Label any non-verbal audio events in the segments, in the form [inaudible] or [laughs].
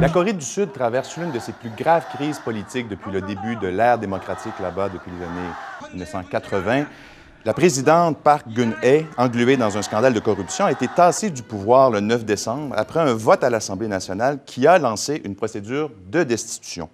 La Corée du Sud traverse l'une de ses plus graves crises politiques depuis le début de l'ère démocratique là-bas, depuis les années 1980. La présidente Park Geun-hye, engluée dans un scandale de corruption, a été tassée du pouvoir le 9 décembre après un vote à l'Assemblée nationale qui a lancé une procédure de destitution.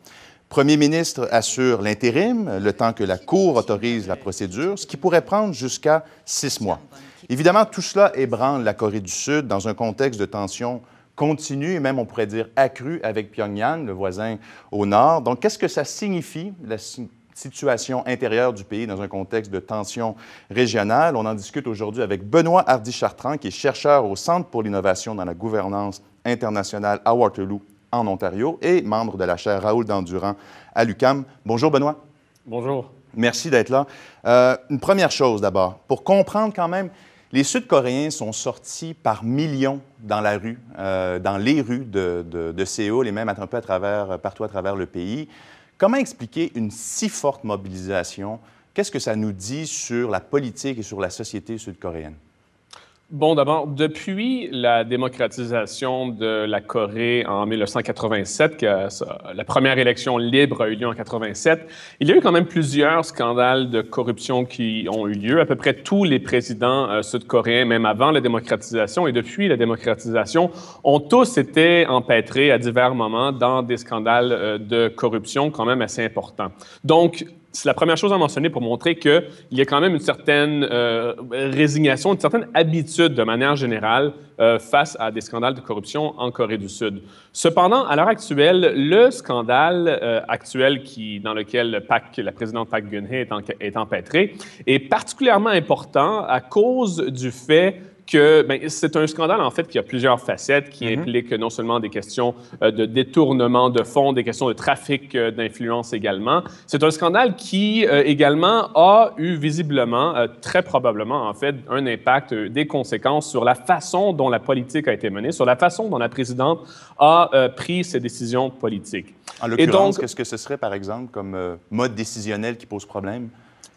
Premier ministre assure l'intérim, le temps que la Cour autorise la procédure, ce qui pourrait prendre jusqu'à six mois. Évidemment, tout cela ébranle la Corée du Sud dans un contexte de tensions continue et même on pourrait dire accrue avec Pyongyang, le voisin au nord. Donc qu'est-ce que ça signifie, la situation intérieure du pays dans un contexte de tension régionale. On en discute aujourd'hui avec Benoît Hardy-Chartrand, qui est chercheur au Centre pour l'innovation dans la gouvernance internationale à Waterloo, en Ontario, et membre de la chaire Raoul Dandurand à l'UCAM. Bonjour, Benoît. Bonjour. Merci d'être là. Euh, une première chose d'abord, pour comprendre quand même les Sud-Coréens sont sortis par millions dans la rue, euh, dans les rues de, de, Séoul et même un peu à travers, partout à travers le pays. Comment expliquer une si forte mobilisation? Qu'est-ce que ça nous dit sur la politique et sur la société sud-coréenne? Bon, d'abord, depuis la démocratisation de la Corée en 1987, que la première élection libre a eu lieu en 87, il y a eu quand même plusieurs scandales de corruption qui ont eu lieu. À peu près tous les présidents euh, sud-coréens, même avant la démocratisation et depuis la démocratisation, ont tous été empêtrés à divers moments dans des scandales euh, de corruption quand même assez importants. Donc, c'est la première chose à mentionner pour montrer qu'il y a quand même une certaine euh, résignation, une certaine habitude de manière générale euh, face à des scandales de corruption en Corée du Sud. Cependant, à l'heure actuelle, le scandale euh, actuel qui, dans lequel pac la présidente Park Geun-hye est, est empêtrée est particulièrement important à cause du fait que ben, c'est un scandale, en fait, qui a plusieurs facettes, qui mhm. implique non seulement des questions euh, de détournement de fonds, des questions de trafic euh, d'influence également. C'est un scandale qui, euh, également, a eu visiblement, très probablement, en fait, un impact, des conséquences sur la façon dont la politique a été menée, sur la façon dont la présidente a pris ses décisions politiques. En l'occurrence, qu'est-ce que ce serait, par exemple, comme mode décisionnel qui pose problème?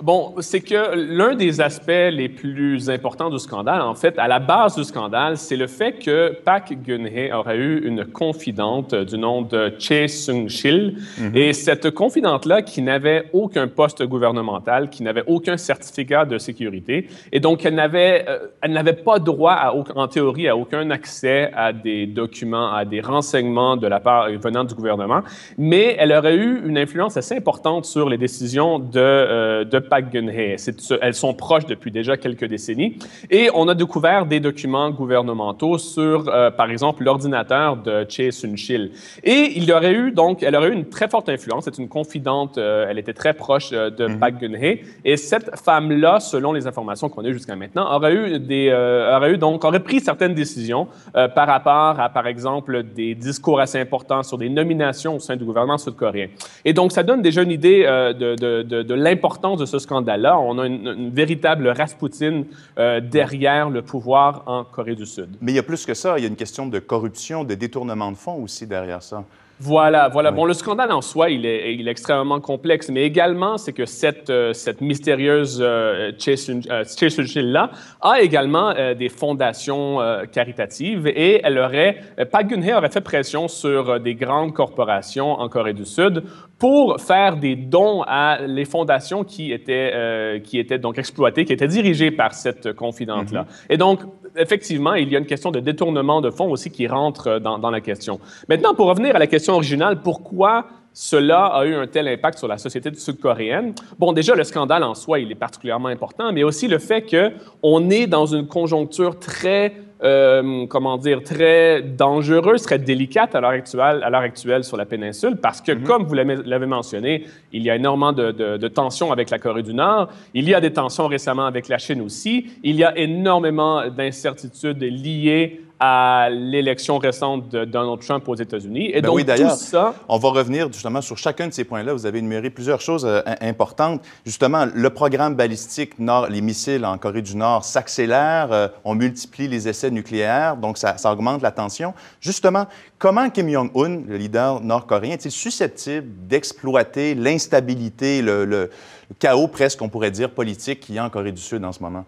Bon, c'est que l'un des aspects les plus importants du scandale, en fait, à la base du scandale, c'est le fait que Pak Geun-hye aurait eu une confidente du nom de Choi sung shil mhm. Et cette confidente-là, qui n'avait aucun poste gouvernemental, qui n'avait aucun certificat de sécurité, et donc elle n'avait, euh, elle n'avait pas droit, à, en théorie, à aucun accès à des documents, à des renseignements de la part euh, venant du gouvernement, mais elle aurait eu une influence assez importante sur les décisions de euh, de Pak Geun-hye. Elles sont proches depuis déjà quelques décennies. Et on a découvert des documents gouvernementaux sur, euh, par exemple, l'ordinateur de Choi sun sil Et il y aurait eu, donc, elle aurait eu une très forte influence. C'est une confidente. Euh, elle était très proche euh, de mm Pak Geun-hye. Et cette femme-là, selon les informations qu'on a eues jusqu'à maintenant, aurait eu des, aurait eu donc, aurait pris certaines décisions par rapport à, par exemple, des discours assez importants sur des nominations au sein du gouvernement sud-coréen. Et donc, ça donne déjà une idée de l'importance de ce scandale-là, on a une, véritable Raspoutine euh, derrière le pouvoir en Corée du Sud. Mais il y a plus que ça, il y a une question de corruption, de détournement de fonds aussi derrière ça. Voilà, voilà. Bon, le scandale en soi, il est, extrêmement complexe, mais également, c'est que cette, euh, cette mystérieuse euh, euh là a également euh, des fondations caritatives et elle aurait, Park geun aurait fait pression sur des grandes corporations en Corée du Sud pour faire des dons à les fondations qui étaient, qui étaient donc exploitées, qui étaient dirigées par cette confidente-là. Mm-hmm. Et donc, effectivement, il y a une question de détournement de fonds aussi qui rentre euh, dans, la question. Maintenant, pour revenir à la question originale, pourquoi cela a eu un tel impact sur la société sud-coréenne. Bon, déjà, le scandale en soi, il est particulièrement important, mais aussi le fait qu'on est dans une conjoncture très euh, comment dire, très dangereux, très délicate à l'heure actuelle, actuelle sur la péninsule, parce que, mhm. comme vous l'avez mentionné, il y a énormément de, de, tensions avec la Corée du Nord, il y a des tensions récemment avec la Chine aussi, il y a énormément d'incertitudes liées à l'élection récente de Donald Trump aux États-Unis. Et ben donc, oui, d'ailleurs, ça... on va revenir justement sur chacun de ces points-là. Vous avez énuméré plusieurs choses euh, importantes. Justement, le programme balistique nord, les missiles en Corée du Nord s'accélèrent, euh, on multiplie les essais nucléaires, donc ça, augmente la tension. Justement, comment Kim Jong-un, le leader nord-coréen, est-il susceptible d'exploiter l'instabilité, le, le chaos presque, on pourrait dire, politique qu'il y a en Corée du Sud en ce moment?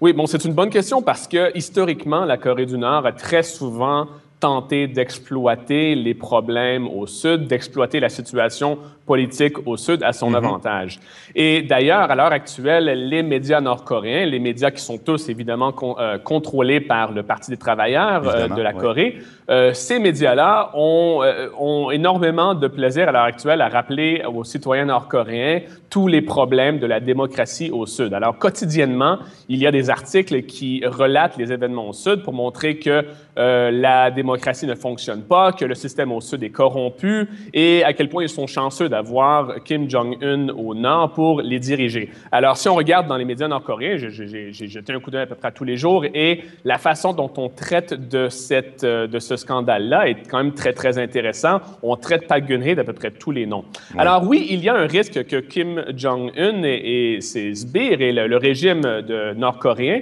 Oui, bon, c'est une bonne question parce que historiquement, la Corée du Nord a très souvent tenté d'exploiter les problèmes au Sud, d'exploiter la situation politique au Sud à son mm-hmm. avantage. Et d'ailleurs, à l'heure actuelle, les médias nord-coréens, les médias qui sont tous évidemment euh, contrôlés par le Parti des travailleurs euh, de la Corée, euh, ces médias-là ont, euh, ont, énormément de plaisir à l'heure actuelle à rappeler aux citoyens nord-coréens tous les problèmes de la démocratie au Sud. Alors, quotidiennement, il y a des articles qui relatent les événements au Sud pour montrer que euh, la démocratie ne fonctionne pas, que le système au Sud est corrompu et à quel point ils sont chanceux d'avoir Kim Jong-un au Nord pour les diriger. Alors, si on regarde dans les médias nord-coréens, j'ai jeté un coup d'œil à peu près tous les jours et la façon dont on traite de, cette, de ce ce scandale-là est quand même très, très intéressant. On traite Park geun d'à peu près tous les noms. Alors oui, il y a un risque que Kim Jong-un et, ses sbires et le, régime de nord-coréen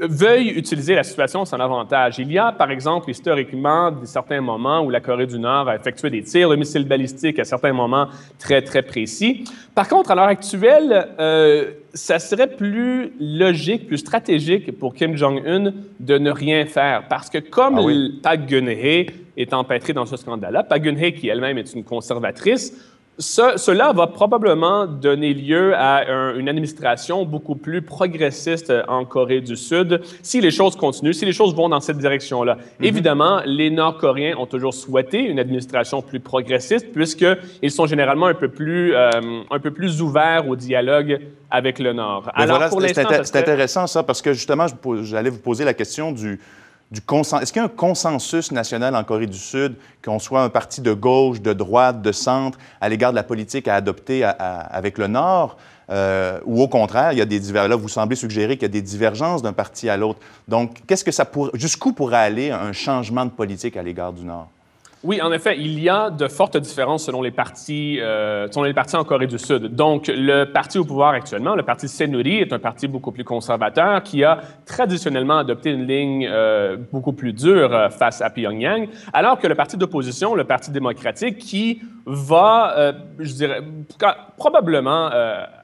veuillent utiliser la situation à son avantage. Il y a, par exemple, historiquement, des certains moments où la Corée du Nord a effectué des tirs de missiles balistiques à certains moments très, très précis. Par contre, à l'heure actuelle, euh, ça serait plus logique, plus stratégique pour Kim Jong-un de ne rien faire. Parce que comme ah Park est empêtré dans ce scandale-là, Park geun qui elle-même est une conservatrice, cela va probablement donner lieu à une administration beaucoup plus progressiste euh, en Corée du Sud si les choses continuent, si les choses vont dans cette direction-là. Mhm. Évidemment, les Nord-Coréens ont toujours souhaité une administration plus progressiste puisqu'ils sont généralement un peu plus, euh, un peu plus ouverts au dialogue avec le Nord. Alors, c'est intéressant ça parce que justement, j'allais vous poser la question du est-ce qu'il y a un consensus national en Corée du Sud, qu'on soit un parti de gauche, de droite, de centre, à l'égard de la politique à adopter avec le Nord? Euh, ou au contraire, il y a des divergences vous semblez suggérer qu'il y a des divergences d'un parti à l'autre. Donc, jusqu'où pourrait aller un changement de politique à l'égard du Nord? Oui, en effet, il y a de fortes différences selon les partis, euh, les en Corée du Sud. Donc, le parti au pouvoir actuellement, le parti Senuri, est un parti beaucoup plus conservateur qui a traditionnellement adopté une ligne euh, beaucoup plus dure euh, face à Pyongyang, alors que le parti d'opposition, le Parti démocratique, qui va, je dirais, probablement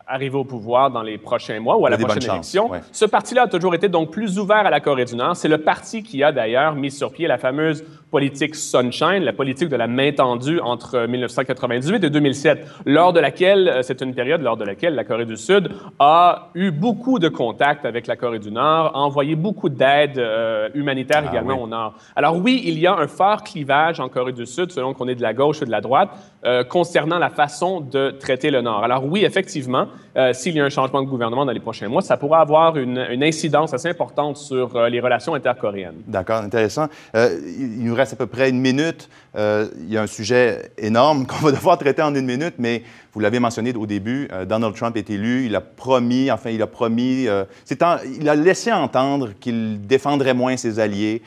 arriver au pouvoir dans les prochains mois ou à la prochaine élection. Ce parti-là a toujours été donc plus ouvert à la Corée du Nord. C'est le parti qui a d'ailleurs mis sur pied la fameuse politique Sunshine, la politique de la main tendue entre 1998 et 2007, lors de laquelle, euh, c'est une période lors de laquelle la Corée du Sud a eu beaucoup de contacts avec la Corée du Nord, a envoyé beaucoup d'aide euh, humanitaire ah également au Nord. Alors oui, il y a un fort clivage en Corée du Sud, selon qu'on est de la gauche ou de la droite, euh, concernant la façon de traiter le Nord. Alors oui, effectivement, s'il y a un changement de gouvernement dans les prochains mois, ça pourra avoir une, une incidence assez importante sur les relations intercoréennes. D'accord, intéressant. il nous reste à peu près une minute. Euh, il y a un sujet énorme [laughs] qu'on va devoir traiter en une minute, mais vous l'avez mentionné au début, euh, Donald Trump est élu, il a promis, enfin il a promis, euh, il a laissé entendre qu'il défendrait moins ses alliés,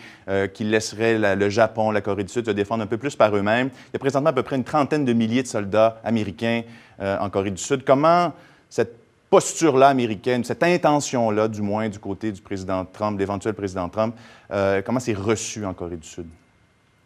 qu'il laisserait le Japon, la Corée du Sud se défendre un peu plus par eux-mêmes. Il y a présentement à peu près une trentaine de milliers de soldats américains en Corée du Sud. Comment cette posture-là américaine, cette intention-là, du moins, du côté du président Trump, l'éventuel président Trump, comment c'est reçu en Corée du Sud?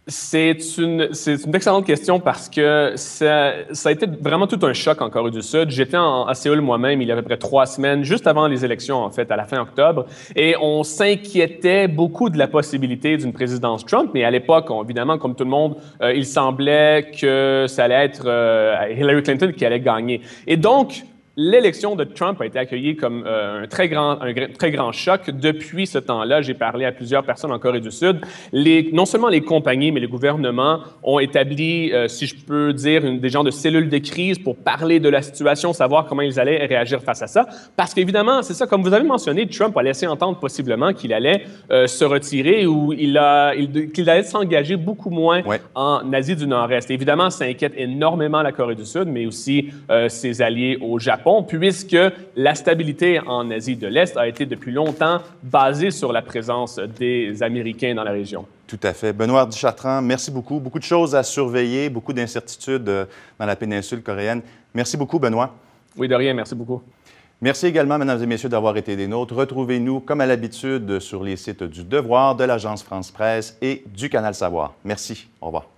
C'est une, c'est une excellente question parce que ça, ça, a été vraiment tout un choc en Corée du Sud. J'étais en, à Séoul moi-même il y a à peu près trois semaines, juste avant les élections en fait, à la fin octobre, et on s'inquiétait beaucoup de la possibilité d'une présidence Trump, mais à l'époque, évidemment, comme tout le monde, euh, il semblait que ça allait être euh, Hillary Clinton qui allait gagner. Et donc, L'élection de Trump a été accueillie comme euh, un, très grand, un très grand choc. Depuis ce temps-là, j'ai parlé à plusieurs personnes en Corée du Sud. Les, non seulement les compagnies, mais les gouvernements ont établi, euh, si je peux dire, une, des genres de cellules de crise pour parler de la situation, savoir comment ils allaient réagir face à ça. Parce qu'évidemment, c'est ça, comme vous avez mentionné, Trump a laissé entendre possiblement qu'il allait euh, se retirer ou il qu'il allait s'engager beaucoup moins en Asie du Nord-Est. Évidemment, ça inquiète énormément la Corée du Sud, mais aussi ses alliés au Japon puisque la stabilité en Asie de l'Est a été depuis longtemps basée sur la présence des Américains dans la région. Tout à fait. Benoît Duchatran, merci beaucoup. Beaucoup de choses à surveiller, beaucoup d'incertitudes euh, dans la péninsule coréenne. Merci beaucoup, Benoît. Oui, de rien. Merci beaucoup. Merci également, mesdames et messieurs, d'avoir été des nôtres. Retrouvez-nous, comme à l'habitude, sur les sites du Devoir, de l'Agence France Presse et du Canal Savoir. Merci. Au revoir.